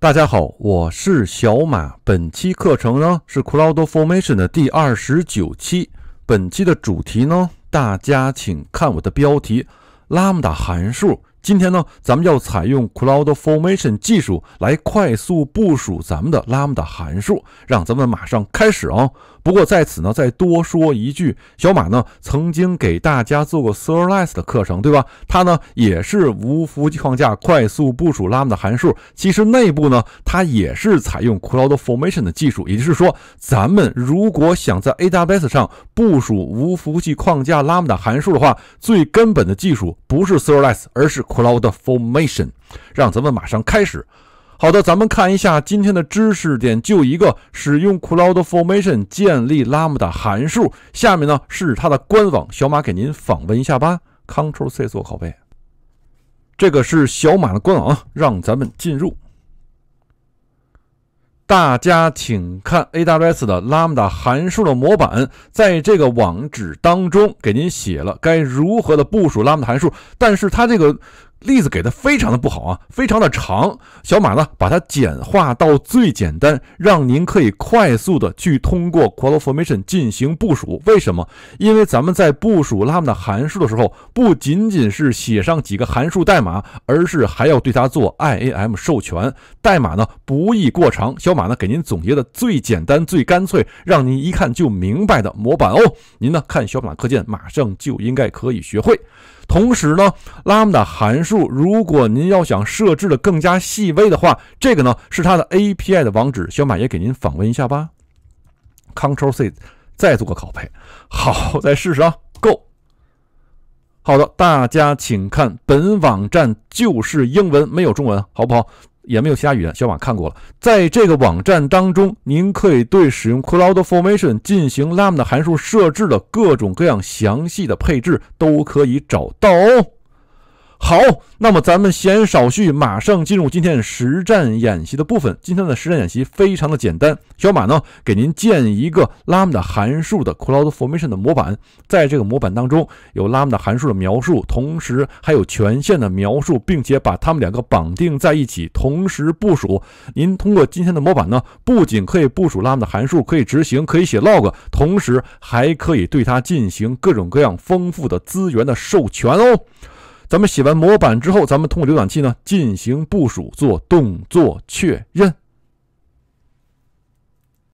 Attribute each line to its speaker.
Speaker 1: 大家好，我是小马。本期课程呢是 CloudFormation 的第二十九期。本期的主题呢，大家请看我的标题：Lambda 函数。今天呢，咱们要采用 CloudFormation 技术来快速部署咱们的 Lambda 函数，让咱们马上开始啊！不过在此呢，再多说一句，小马呢曾经给大家做过 Serverless 的课程，对吧？它呢也是无服务器框架快速部署 Lambda 函数，其实内部呢，它也是采用 CloudFormation 的技术。也就是说，咱们如果想在 AWS 上部署无服务器框架 Lambda 函数的话，最根本的技术不是 Serverless，而是。CloudFormation，让咱们马上开始。好的，咱们看一下今天的知识点，就一个使用 CloudFormation 建立 Lambda 函数。下面呢是它的官网，小马给您访问一下吧。Ctrl+C 做拷贝。这个是小马的官网啊，让咱们进入。大家请看 AWS 的 Lambda 函数的模板，在这个网址当中给您写了该如何的部署 Lambda 函数，但是它这个。例子给的非常的不好啊，非常的长。小马呢，把它简化到最简单，让您可以快速的去通过 q u a l i f o r m a t i o n 进行部署。为什么？因为咱们在部署 Lambda 函数的时候，不仅仅是写上几个函数代码，而是还要对它做 IAM 授权。代码呢，不宜过长。小马呢，给您总结的最简单、最干脆，让您一看就明白的模板哦。您呢，看小马课件，马上就应该可以学会。同时呢，拉姆达函数，如果您要想设置的更加细微的话，这个呢是它的 A P I 的网址，小马也给您访问一下吧。Control C，再做个拷贝，好，再试试啊。Go，好的，大家请看本网站就是英文，没有中文，好不好？也没有其他语言，小马看过了。在这个网站当中，您可以对使用 CloudFormation 进行 Lambda 函数设置的各种各样详细的配置都可以找到哦。好，那么咱们闲言少叙，马上进入今天实战演习的部分。今天的实战演习非常的简单，小马呢给您建一个 Lambda 函数的 Cloud Formation 的模板，在这个模板当中有 Lambda 函数的描述，同时还有权限的描述，并且把它们两个绑定在一起，同时部署。您通过今天的模板呢，不仅可以部署 Lambda 函数，可以执行，可以写 log，同时还可以对它进行各种各样丰富的资源的授权哦。咱们写完模板之后，咱们通过浏览器呢进行部署，做动作确认。